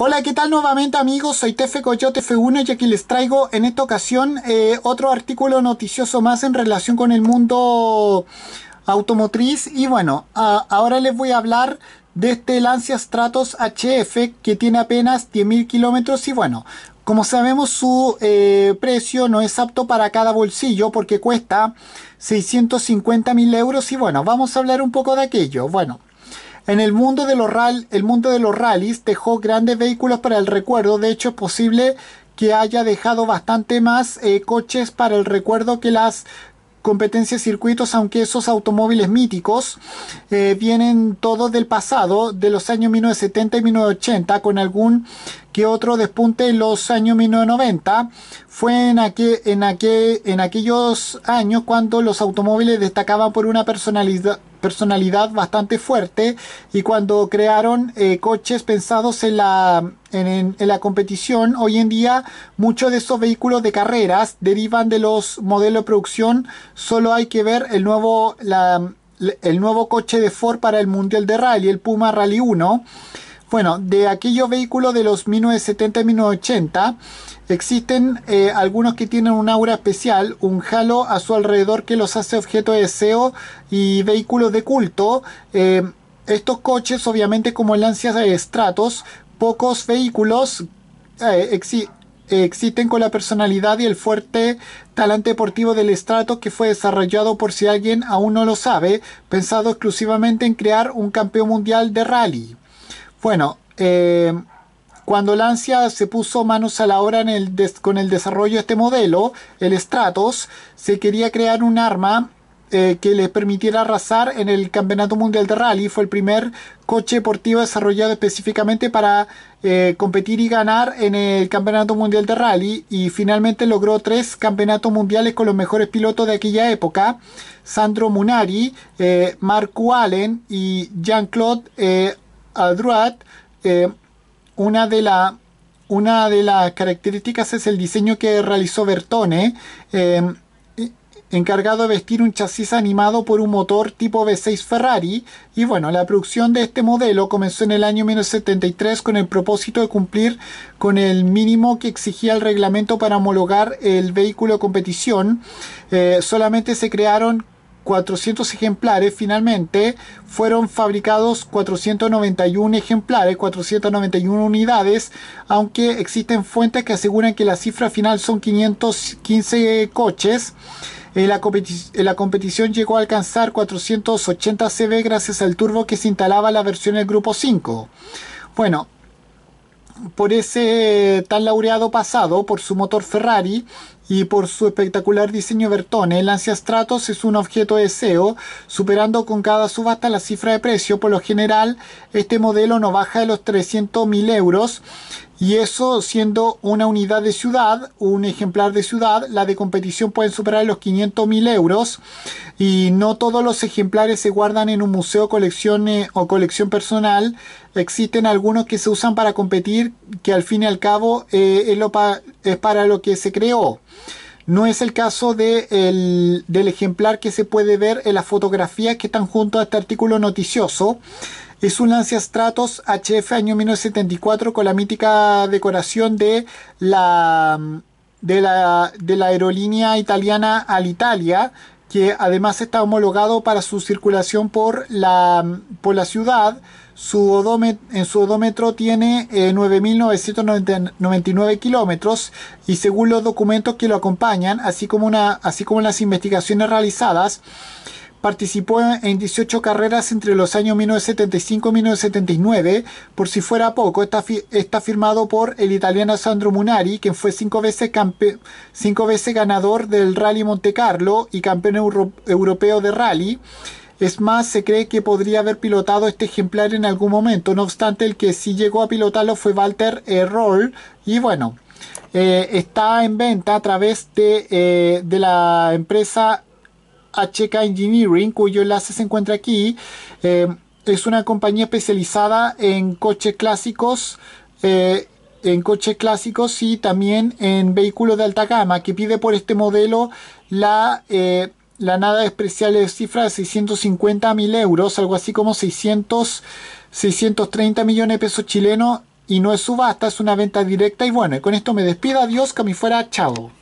Hola, ¿qué tal nuevamente amigos? Soy Tefe Coyote F1 y aquí les traigo en esta ocasión eh, otro artículo noticioso más en relación con el mundo automotriz y bueno, ahora les voy a hablar de este Lancia Stratos HF que tiene apenas 10.000 kilómetros y bueno, como sabemos su eh, precio no es apto para cada bolsillo porque cuesta 650.000 euros y bueno, vamos a hablar un poco de aquello. Bueno. En el mundo de los, el mundo de los rallies dejó grandes vehículos para el recuerdo. De hecho, es posible que haya dejado bastante más eh, coches para el recuerdo que las competencias circuitos, aunque esos automóviles míticos eh, vienen todos del pasado, de los años 1970 y 1980, con algún que otro despunte en los años 1990 fue en, aquel, en, aquel, en aquellos años cuando los automóviles destacaban por una personalidad, personalidad bastante fuerte y cuando crearon eh, coches pensados en la, en, en la competición, hoy en día muchos de esos vehículos de carreras derivan de los modelos de producción, solo hay que ver el nuevo, la, el nuevo coche de Ford para el Mundial de Rally, el Puma Rally 1 bueno, de aquellos vehículos de los 1970 y 1980, existen eh, algunos que tienen un aura especial, un halo a su alrededor que los hace objeto de deseo y vehículos de culto. Eh, estos coches, obviamente, como el Lancia de estratos, pocos vehículos eh, existen con la personalidad y el fuerte talante deportivo del estrato que fue desarrollado por si alguien aún no lo sabe, pensado exclusivamente en crear un campeón mundial de rally. Bueno, eh, cuando Lancia se puso manos a la obra en el con el desarrollo de este modelo, el Stratos, se quería crear un arma eh, que le permitiera arrasar en el Campeonato Mundial de Rally. Fue el primer coche deportivo desarrollado específicamente para eh, competir y ganar en el Campeonato Mundial de Rally y finalmente logró tres campeonatos mundiales con los mejores pilotos de aquella época, Sandro Munari, Mark Marco Allen y Jean-Claude a eh, una, de las características es el diseño que realizó Bertone, eh, encargado de vestir un chasis animado por un motor tipo V6 Ferrari. Y bueno, la producción de este modelo comenzó en el año 1973 con el propósito de cumplir con el mínimo que exigía el reglamento para homologar el vehículo de competición. Eh, solamente se crearon 400 ejemplares, finalmente fueron fabricados 491 ejemplares, 491 unidades, aunque existen fuentes que aseguran que la cifra final son 515 coches. Eh, la, eh, la, competición llegó a alcanzar 480 CV gracias al turbo que se instalaba en la versión del grupo 5. Bueno, por ese tan laureado pasado, por su motor Ferrari, y por su espectacular diseño Bertone, el Ansiastratos Stratos es un objeto de deseo, superando con cada subasta la cifra de precio. Por lo general, este modelo no baja de los 300.000 euros y eso siendo una unidad de ciudad, un ejemplar de ciudad, la de competición pueden superar los 500.000 euros y no todos los ejemplares se guardan en un museo, colección eh, o colección personal. Existen algunos que se usan para competir que al fin y al cabo eh, es lo, es para lo que se creó. No es el caso del ejemplar que se puede ver en las fotografías que están junto a este artículo noticioso. Es un Lancia Stratos HF año 1974 con la mítica decoración de la, de la aerolínea italiana Alitalia que además está homologado para su circulación por la, por la ciudad. Su en su odómetro tiene eh, 9.999 kilómetros y según los documentos que lo acompañan, así como, una, así como las investigaciones realizadas, Participó en 18 carreras entre los años 1975 y 1979. Por si fuera poco, está, firmado por el italiano Sandro Munari, quien fue cinco veces, cinco veces ganador del Rally Monte Carlo y campeón europeo de rally. Es más, se cree que podría haber pilotado este ejemplar en algún momento. No obstante, el que sí llegó a pilotarlo fue Walter Y bueno, eh, está en venta a través de, eh, de la empresa Checa Engineering, cuyo enlace se encuentra aquí. Eh, es una compañía especializada en coches clásicos. Eh, en coches clásicos y también en vehículos de alta gama que pide por este modelo la, eh, nada especial de cifra de 650 mil euros algo así como 600 630 millones de pesos chilenos y no es subasta, es una venta directa. Y bueno, con esto me despido. Adiós, que me fuera. Chao.